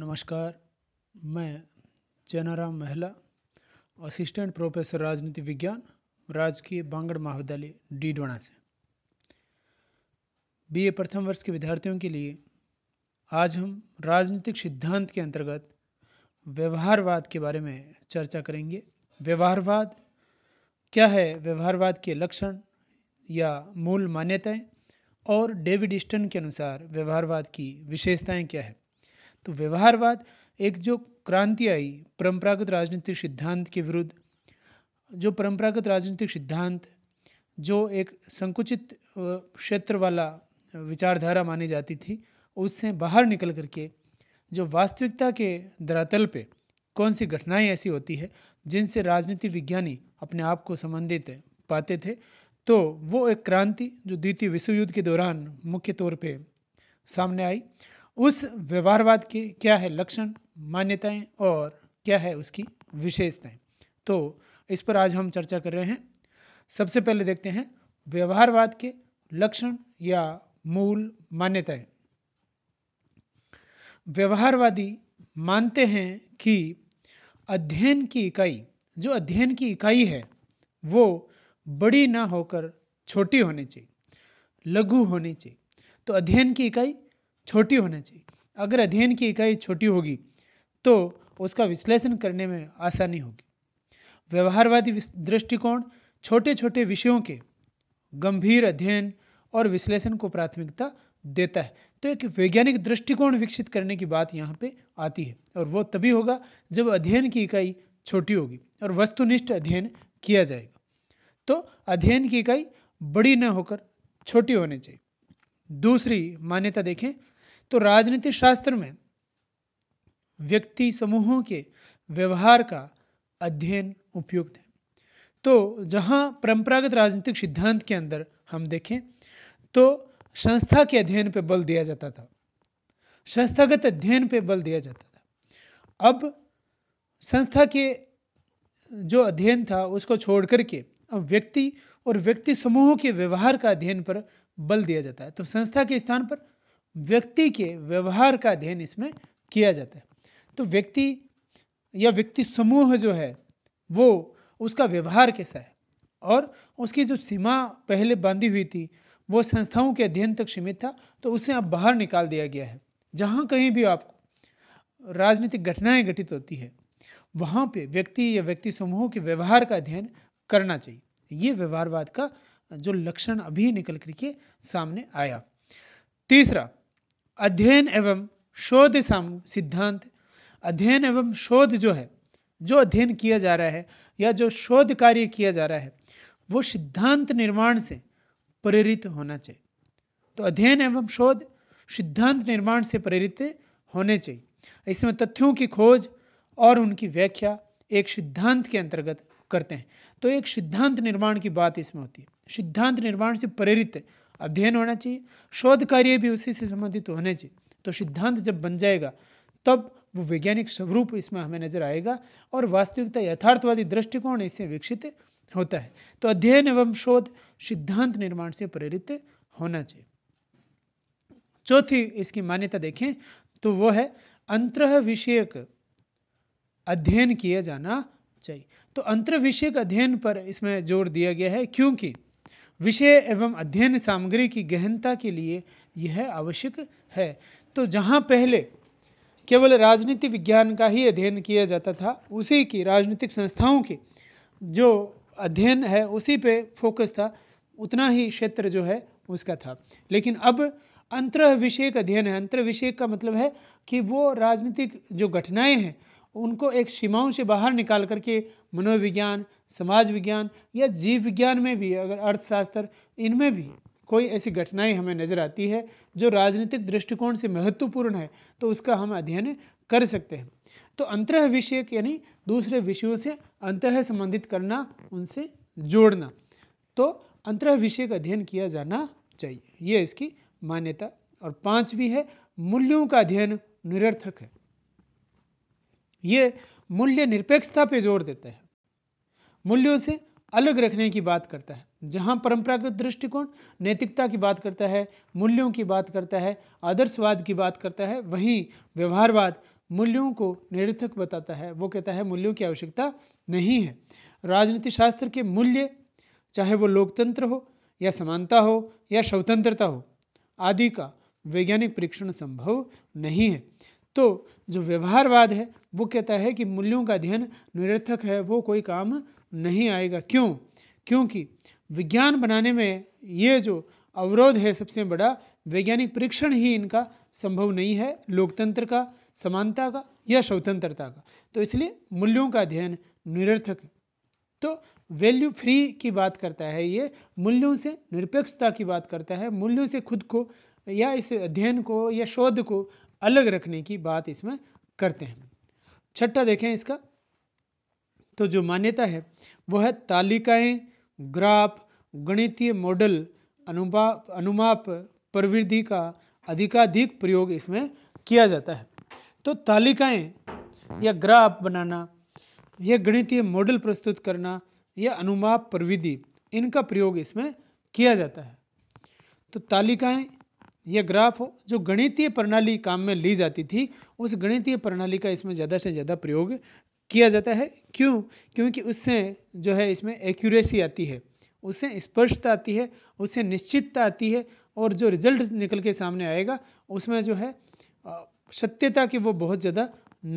नमस्कार मैं चैनाराम महला असिस्टेंट प्रोफेसर राजनीति विज्ञान राजकीय बांगड़ महाविद्यालय डीडवाणा से बीए प्रथम वर्ष के विद्यार्थियों के लिए आज हम राजनीतिक सिद्धांत के अंतर्गत व्यवहारवाद के बारे में चर्चा करेंगे व्यवहारवाद क्या है व्यवहारवाद के लक्षण या मूल मान्यताएं और डेविड स्टन के अनुसार व्यवहारवाद की विशेषताएं क्या है तो व्यवहारवाद एक जो क्रांति आई परंपरागत राजनीतिक सिद्धांत के विरुद्ध जो परंपरागत राजनीतिक सिद्धांत जो एक संकुचित क्षेत्र वाला विचारधारा मानी जाती थी उससे बाहर निकल करके जो वास्तविकता के धरातल पे कौन सी घटनाएं ऐसी होती है जिनसे राजनीति विज्ञानी अपने आप को संबंधित पाते थे तो वो एक क्रांति जो द्वितीय विश्व युद्ध के दौरान मुख्य तौर पे सामने आई उस व्यवहारवाद के क्या है लक्षण मान्यताएं और क्या है उसकी विशेषताएं तो इस पर आज हम चर्चा कर रहे हैं सबसे पहले देखते हैं व्यवहारवाद के लक्षण या मूल मान्यताएं व्यवहारवादी मानते हैं कि अध्ययन की इकाई जो अध्ययन की इकाई है वो बड़ी ना होकर छोटी होनी चाहिए लघु होनी चाहिए तो अध्ययन की इकाई छोटी होना चाहिए अगर अध्ययन की इकाई छोटी होगी तो उसका विश्लेषण करने में आसानी होगी व्यवहारवादी दृष्टिकोण छोटे छोटे विषयों के गंभीर अध्ययन और विश्लेषण को प्राथमिकता देता है तो एक वैज्ञानिक दृष्टिकोण विकसित करने की बात यहाँ पे आती है और वो तभी होगा जब अध्ययन की इकाई छोटी होगी और वस्तुनिष्ठ अध्ययन किया जाएगा तो अध्ययन की इकाई बड़ी न होकर छोटी होनी चाहिए दूसरी मान्यता देखें तो राजनीति शास्त्र में व्यक्ति समूहों के व्यवहार का अध्ययन उपयुक्त है तो जहाँ परंपरागत राजनीतिक सिद्धांत के अंदर हम देखें तो संस्था के अध्ययन पर बल दिया जाता था संस्थागत अध्ययन पर बल दिया जाता था अब संस्था के जो अध्ययन था उसको छोड़ करके अब व्यक्ति और व्यक्ति समूहों के व्यवहार का अध्ययन पर बल दिया जाता है तो संस्था के स्थान पर व्यक्ति के व्यवहार का अध्ययन इसमें किया जाता है तो व्यक्ति या व्यक्ति समूह जो है वो उसका व्यवहार कैसा है और उसकी जो सीमा पहले बांधी हुई थी वो संस्थाओं के अध्ययन तक सीमित था तो उसे अब बाहर निकाल दिया गया है जहाँ कहीं भी आपको राजनीतिक घटनाएं घटित होती है वहाँ पे व्यक्ति या व्यक्ति समूहों के व्यवहार का अध्ययन करना चाहिए ये व्यवहारवाद का जो लक्षण अभी निकल करके सामने आया तीसरा अध्ययन एवं शोध सिद्धांत अध्ययन एवं शोध जो है जो अध्ययन किया जा रहा है या जो शोध कार्य किया जा रहा है वो सिद्धांत निर्माण से प्रेरित होना चाहिए तो अध्ययन एवं शोध सिद्धांत निर्माण से प्रेरित होने चाहिए इसमें तथ्यों की खोज और उनकी व्याख्या एक सिद्धांत के अंतर्गत करते हैं तो एक सिद्धांत निर्माण की बात इसमें होती है सिद्धांत निर्माण से प्रेरित अध्ययन होना चाहिए शोध कार्य भी उसी से संबंधित होने चाहिए तो सिद्धांत जब बन जाएगा तब वो वैज्ञानिक स्वरूप इसमें हमें नजर आएगा और वास्तविकता यथार्थवादी दृष्टिकोण इससे विकसित होता है तो अध्ययन एवं शोध सिद्धांत निर्माण से प्रेरित होना चाहिए चौथी इसकी मान्यता देखें तो वो है अंतर विषयक अध्ययन किया जाना चाहिए तो अंतर विषयक अध्ययन पर इसमें जोर दिया गया है क्योंकि विषय एवं अध्ययन सामग्री की गहनता के लिए यह आवश्यक है तो जहाँ पहले केवल राजनीति विज्ञान का ही अध्ययन किया जाता था उसी की राजनीतिक संस्थाओं की जो अध्ययन है उसी पे फोकस था उतना ही क्षेत्र जो है उसका था लेकिन अब अंतर विषय का अध्ययन है अंतर विषय का मतलब है कि वो राजनीतिक जो घटनाएं हैं उनको एक सीमाओं से बाहर निकाल करके मनोविज्ञान समाज विज्ञान या जीव विज्ञान में भी अगर अर्थशास्त्र इनमें भी कोई ऐसी घटनाएं हमें नज़र आती है जो राजनीतिक दृष्टिकोण से महत्वपूर्ण है तो उसका हम अध्ययन कर सकते हैं तो अंतर विषय यानी दूसरे विषयों से अंतः संबंधित करना उनसे जोड़ना तो अंतर विषय का अध्ययन किया जाना चाहिए यह इसकी मान्यता और पांचवी है मूल्यों का अध्ययन निरर्थक है ये मूल्य निरपेक्षता पे जोर देता है मूल्यों से अलग रखने की बात करता है जहाँ परंपरागत दृष्टिकोण नैतिकता की बात करता है मूल्यों की बात करता है आदर्शवाद की बात करता है वहीं व्यवहारवाद मूल्यों को निरर्थक बताता है वो कहता है मूल्यों की आवश्यकता नहीं है राजनीति शास्त्र के मूल्य चाहे वो लोकतंत्र हो या समानता हो या स्वतंत्रता हो आदि का वैज्ञानिक परीक्षण संभव नहीं है तो जो व्यवहारवाद है वो कहता है कि मूल्यों का अध्ययन निरर्थक है वो कोई काम नहीं आएगा क्यों क्योंकि विज्ञान बनाने में ये जो अवरोध है सबसे बड़ा वैज्ञानिक परीक्षण ही इनका संभव नहीं है लोकतंत्र का समानता का या स्वतंत्रता का तो इसलिए मूल्यों का अध्ययन निरर्थक है तो वैल्यू फ्री की बात करता है ये मूल्यों से निरपेक्षता की बात करता है मूल्यों से खुद को या इस अध्ययन को या शोध को अलग रखने की बात इसमें करते हैं छठा देखें इसका तो जो मान्यता है वह है तालिकाएँ ग्राफ गणितीय मॉडल अनुमाप अनुमाप प्रवृद्धि का अधिकाधिक प्रयोग इसमें किया जाता है तो तालिकाएं या ग्राफ बनाना या गणितीय मॉडल प्रस्तुत करना या अनुमाप प्रविधि इनका प्रयोग इसमें किया जाता है तो तालिकाएं यह ग्राफ जो गणितीय प्रणाली काम में ली जाती थी उस गणितीय प्रणाली का इसमें ज़्यादा से ज़्यादा प्रयोग किया जाता है क्यों क्योंकि उससे जो है इसमें एक्यूरेसी आती है उससे स्पष्टता आती है उससे निश्चितता आती है और जो रिजल्ट निकल के सामने आएगा उसमें जो है सत्यता के वो बहुत ज़्यादा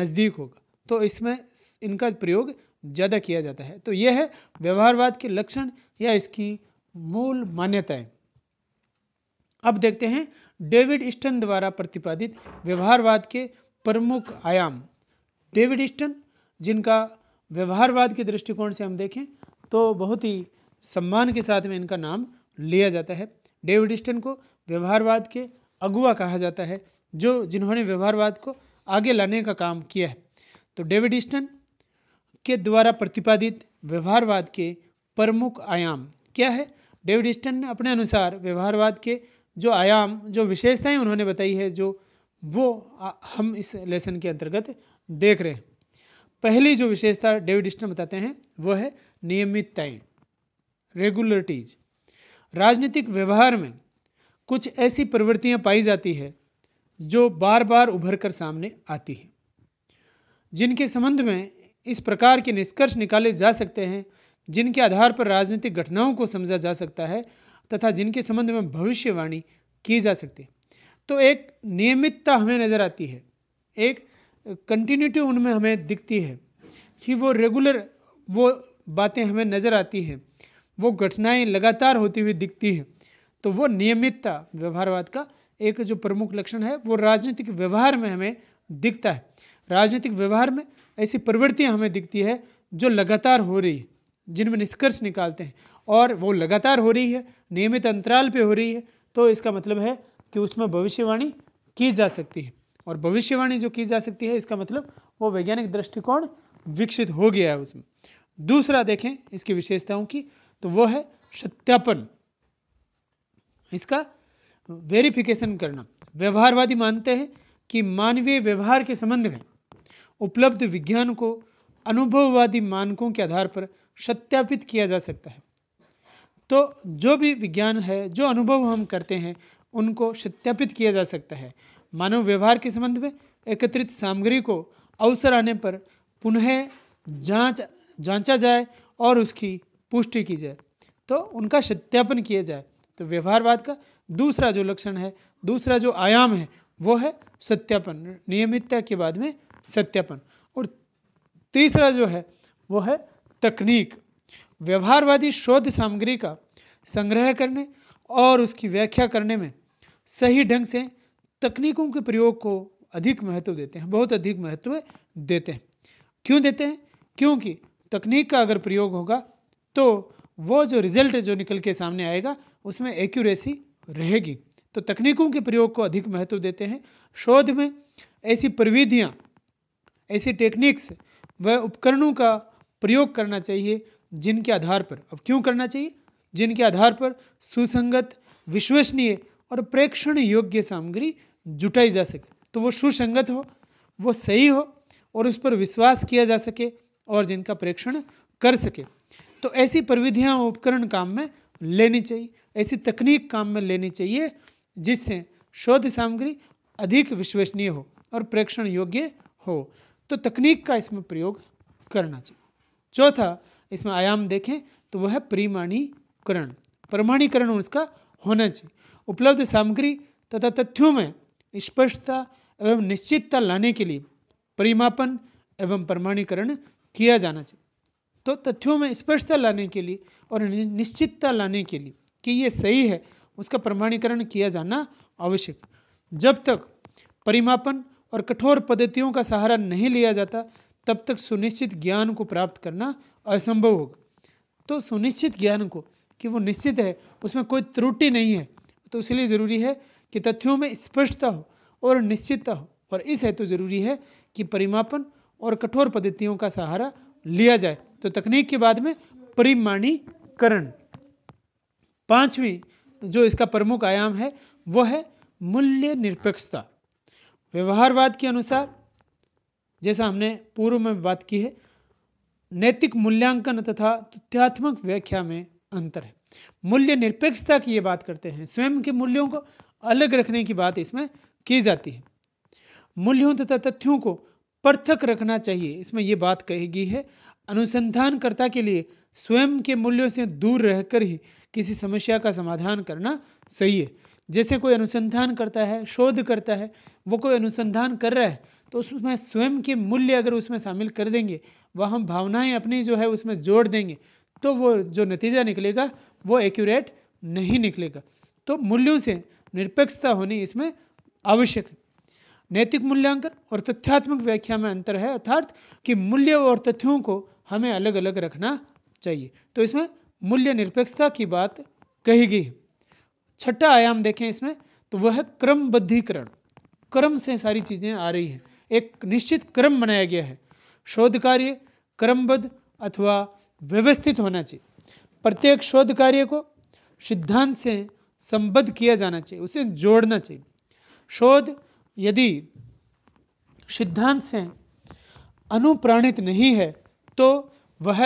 नज़दीक होगा तो इसमें इनका प्रयोग ज़्यादा किया जाता है तो यह है व्यवहारवाद के लक्षण या इसकी मूल मान्यताएँ अब देखते हैं डेविड स्टन द्वारा प्रतिपादित व्यवहारवाद के प्रमुख आयाम डेविड स्टन जिनका व्यवहारवाद के दृष्टिकोण से हम देखें तो बहुत ही सम्मान के साथ में इनका नाम लिया जाता है डेविड स्टन को व्यवहारवाद के अगुआ कहा जाता है जो जिन्होंने व्यवहारवाद को आगे लाने का काम किया है तो डेविड स्टन के द्वारा प्रतिपादित व्यवहारवाद के प्रमुख आयाम क्या है डेविड स्टन ने अपने अनुसार व्यवहारवाद के जो आयाम जो विशेषताएं उन्होंने बताई है जो वो हम इस लेसन के अंतर्गत देख रहे हैं पहली जो विशेषता डेविड स्टन बताते हैं वह है नियमितताएं रेगुलरिटीज राजनीतिक व्यवहार में कुछ ऐसी प्रवृत्तियां पाई जाती है जो बार बार उभर कर सामने आती हैं जिनके संबंध में इस प्रकार के निष्कर्ष निकाले जा सकते हैं जिनके आधार पर राजनीतिक घटनाओं को समझा जा सकता है तथा जिनके संबंध में भविष्यवाणी की जा सकती है तो एक नियमितता हमें नज़र आती है एक कंटिन्यूटी उनमें हमें दिखती है कि वो रेगुलर वो बातें हमें नज़र आती हैं वो घटनाएं लगातार होती हुई दिखती हैं तो वो नियमितता व्यवहारवाद का एक जो प्रमुख लक्षण है वो राजनीतिक व्यवहार में हमें दिखता है राजनीतिक व्यवहार में ऐसी प्रवृत्तियाँ हमें दिखती है जो लगातार हो रही है जिनमें निष्कर्ष निकालते हैं और वो लगातार हो रही है नियमित अंतराल पे हो रही है तो इसका मतलब है कि उसमें भविष्यवाणी की जा सकती है और भविष्यवाणी जो की जा सकती है इसका मतलब वो वैज्ञानिक दृष्टिकोण विकसित हो गया है उसमें दूसरा देखें इसकी विशेषताओं की तो वो है सत्यापन इसका वेरिफिकेशन करना व्यवहारवादी मानते हैं कि मानवीय व्यवहार के संबंध में उपलब्ध विज्ञान को अनुभववादी मानकों के आधार पर सत्यापित किया जा सकता है तो जो भी विज्ञान है जो अनुभव हम करते हैं उनको सत्यापित किया जा सकता है मानव व्यवहार के संबंध में एकत्रित सामग्री को अवसर आने पर पुनः जांच जांचा जाए और उसकी पुष्टि की जाए तो उनका सत्यापन किया जाए तो व्यवहारवाद का दूसरा जो लक्षण है दूसरा जो आयाम है वो है सत्यापन नियमितता के बाद में सत्यापन और तीसरा जो है वो है तकनीक व्यवहारवादी शोध सामग्री का संग्रह करने और उसकी व्याख्या करने में सही ढंग से तकनीकों के प्रयोग को अधिक महत्व देते हैं बहुत अधिक महत्व देते हैं क्यों देते हैं क्योंकि तकनीक का अगर प्रयोग होगा तो वो जो रिजल्ट जो निकल के सामने आएगा उसमें एक्यूरेसी रहेगी तो तकनीकों के प्रयोग को अधिक महत्व देते हैं शोध में ऐसी प्रविधियाँ ऐसी टेक्निक्स व उपकरणों का प्रयोग करना चाहिए जिनके आधार पर अब क्यों करना चाहिए जिनके आधार पर सुसंगत विश्वसनीय और प्रेक्षण योग्य सामग्री जुटाई जा सके तो वो सुसंगत हो वो सही हो और उस पर विश्वास किया जा सके और जिनका प्रेक्षण कर सके तो ऐसी प्रविधियाँ उपकरण काम में लेनी चाहिए ऐसी तकनीक काम में लेनी चाहिए जिससे शोध सामग्री अधिक विश्वसनीय हो और प्रेक्षण योग्य हो तो तकनीक का इसमें प्रयोग करना चाहिए चौथा इसमें आयाम देखें तो वह है परिमाणीकरण प्रमाणीकरण उसका होना चाहिए उपलब्ध सामग्री तथा तथ्यों में स्पष्टता एवं निश्चितता लाने के लिए परिमापन एवं प्रमाणीकरण किया जाना चाहिए तो तथ्यों में स्पष्टता लाने के लिए और निश्चितता लाने के लिए कि ये सही है उसका प्रमाणीकरण किया जाना आवश्यक जब तक परिमापन और कठोर पद्धतियों का सहारा नहीं लिया जाता तब तक सुनिश्चित ज्ञान को प्राप्त करना असंभव होगा तो सुनिश्चित ज्ञान को कि वो निश्चित है उसमें कोई त्रुटि नहीं है तो इसलिए ज़रूरी है कि तथ्यों में स्पष्टता हो और निश्चितता हो और इस हेतु तो ज़रूरी है कि परिमापन और कठोर पद्धतियों का सहारा लिया जाए तो तकनीक के बाद में परिमाणीकरण पांचवी जो इसका प्रमुख आयाम है वह है मूल्य निरपेक्षता व्यवहारवाद के अनुसार जैसा हमने पूर्व में बात की है नैतिक मूल्यांकन तथा तथ्यात्मक व्याख्या में अंतर है मूल्य निरपेक्षता की ये बात करते हैं स्वयं के मूल्यों को अलग रखने की बात इसमें की जाती है मूल्यों तथा तथ्यों को पृथक रखना चाहिए इसमें ये बात कही गई है अनुसंधानकर्ता के लिए स्वयं के मूल्यों से दूर रहकर ही किसी समस्या का समाधान करना सही है जैसे कोई अनुसंधान करता है शोध करता है वो कोई अनुसंधान कर रहा है तो उसमें स्वयं के मूल्य अगर उसमें शामिल कर देंगे वह हम भावनाएं अपनी जो है उसमें जोड़ देंगे तो वो जो नतीजा निकलेगा वो एक्यूरेट नहीं निकलेगा तो मूल्यों से निरपेक्षता होनी इसमें आवश्यक है नैतिक मूल्यांकन और तथ्यात्मक व्याख्या में अंतर है अर्थात कि मूल्य और तथ्यों को हमें अलग अलग रखना चाहिए तो इसमें मूल्य निरपेक्षता की बात कही गई है छठा आयाम देखें इसमें तो वह क्रमबद्धीकरण क्रम से सारी चीज़ें आ रही हैं एक निश्चित क्रम बनाया गया है शोध कार्य क्रमबद्ध अथवा व्यवस्थित होना चाहिए प्रत्येक शोध कार्य को सिद्धांत से संबद्ध किया जाना चाहिए उसे जोड़ना चाहिए शोध यदि सिद्धांत से अनुप्राणित नहीं है तो वह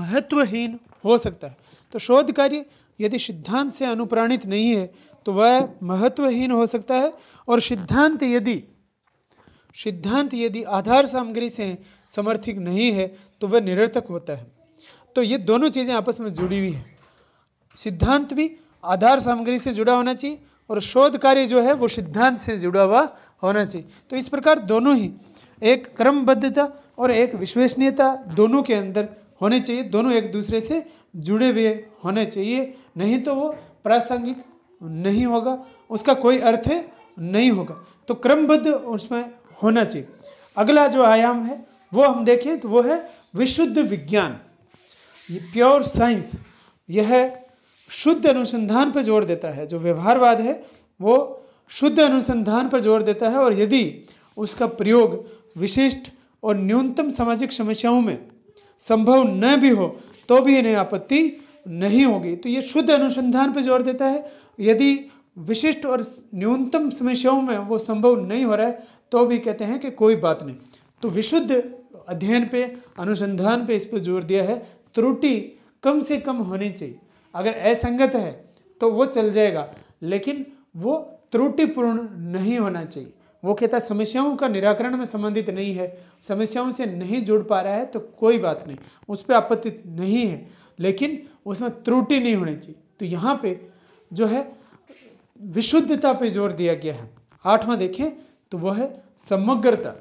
महत्वहीन हो सकता है तो शोध कार्य यदि सिद्धांत से अनुप्राणित नहीं है तो वह महत्वहीन हो सकता है और सिद्धांत यदि सिद्धांत यदि आधार सामग्री से समर्थित नहीं है तो वह निरर्थक होता है तो ये दोनों चीज़ें आपस में जुड़ी हुई हैं सिद्धांत भी आधार सामग्री से जुड़ा होना चाहिए और शोध कार्य जो है वो सिद्धांत से जुड़ा हुआ होना चाहिए तो इस प्रकार दोनों ही एक क्रमबद्धता और एक विश्वसनीयता दोनों के अंदर होने चाहिए दोनों एक दूसरे से जुड़े हुए होने चाहिए नहीं तो वो प्रासंगिक नहीं होगा उसका कोई अर्थ नहीं होगा तो क्रमबद्ध उसमें होना चाहिए अगला जो आयाम है वो हम देखें तो वो है विशुद्ध विज्ञान ये प्योर साइंस यह शुद्ध अनुसंधान पर जोर देता है जो व्यवहारवाद है वो शुद्ध अनुसंधान पर जोर देता है और यदि उसका प्रयोग विशिष्ट और न्यूनतम सामाजिक समस्याओं में संभव न भी हो तो भी इन्हें आपत्ति नहीं होगी तो ये शुद्ध अनुसंधान पर जोर देता है यदि विशिष्ट और न्यूनतम समस्याओं में वो संभव नहीं हो रहा है तो भी कहते हैं कि कोई बात नहीं तो विशुद्ध अध्ययन पे अनुसंधान पे इस पर जोर दिया है त्रुटि कम से कम होनी चाहिए अगर असंगत है तो वो चल जाएगा लेकिन वो त्रुटिपूर्ण नहीं होना चाहिए वो कहता है समस्याओं का निराकरण में संबंधित नहीं है समस्याओं से नहीं जुड़ पा रहा है तो कोई बात नहीं उस पर आपत्ति नहीं है लेकिन उसमें त्रुटि नहीं होनी चाहिए तो यहाँ पे जो है विशुद्धता पे जोर दिया गया है आठवां देखें तो वह है समग्रता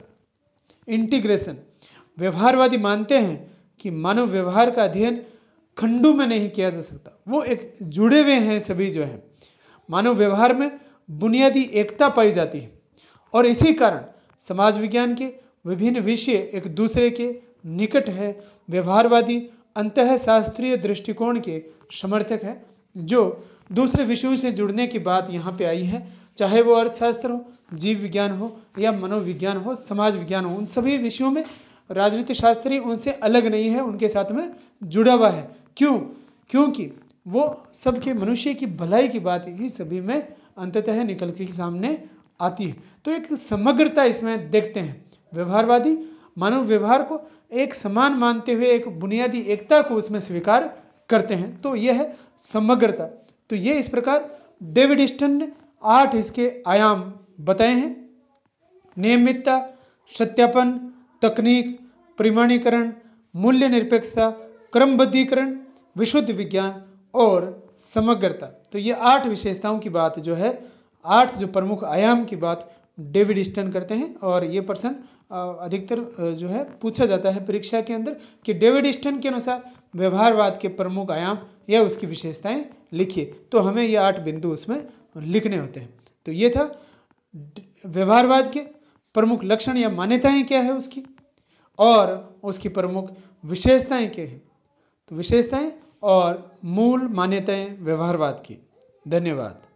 इंटीग्रेशन व्यवहारवादी मानते हैं कि मानव व्यवहार का अध्ययन खंडों में नहीं किया जा सकता वो एक जुड़े हुए हैं सभी जो हैं मानव व्यवहार में बुनियादी एकता पाई जाती है और इसी कारण समाज विज्ञान के विभिन्न विषय एक दूसरे के निकट है व्यवहारवादी अंत शास्त्रीय दृष्टिकोण के समर्थक है जो दूसरे विषयों से जुड़ने की बात यहाँ पे आई है चाहे वो अर्थशास्त्र हो जीव विज्ञान हो या मनोविज्ञान हो समाज विज्ञान हो उन सभी विषयों में राजनीति शास्त्री उनसे अलग नहीं है उनके साथ में जुड़ा हुआ है क्यों क्योंकि वो सबके मनुष्य की भलाई की बात ही सभी में अंततः निकल के सामने आती है तो एक समग्रता इसमें देखते हैं व्यवहारवादी मानव व्यवहार को एक समान मानते हुए एक बुनियादी एकता को उसमें स्वीकार करते हैं तो यह है समग्रता तो ये इस प्रकार डेविड स्टन ने आठ इसके आयाम बताए हैं नियमितता सत्यापन तकनीक प्रमाणीकरण मूल्य निरपेक्षता क्रमबद्धीकरण विशुद्ध विज्ञान और समग्रता तो ये आठ विशेषताओं की बात जो है आठ जो प्रमुख आयाम की बात डेविड स्टन करते हैं और ये प्रश्न अधिकतर जो है पूछा जाता है परीक्षा के अंदर कि डेविड स्टन के अनुसार व्यवहारवाद के प्रमुख आयाम या उसकी विशेषताएं लिखिए तो हमें ये आठ बिंदु उसमें लिखने होते हैं तो ये था व्यवहारवाद के प्रमुख लक्षण या मान्यताएं क्या है उसकी और उसकी प्रमुख विशेषताएं क्या है तो विशेषताएं और मूल मान्यताएं व्यवहारवाद की धन्यवाद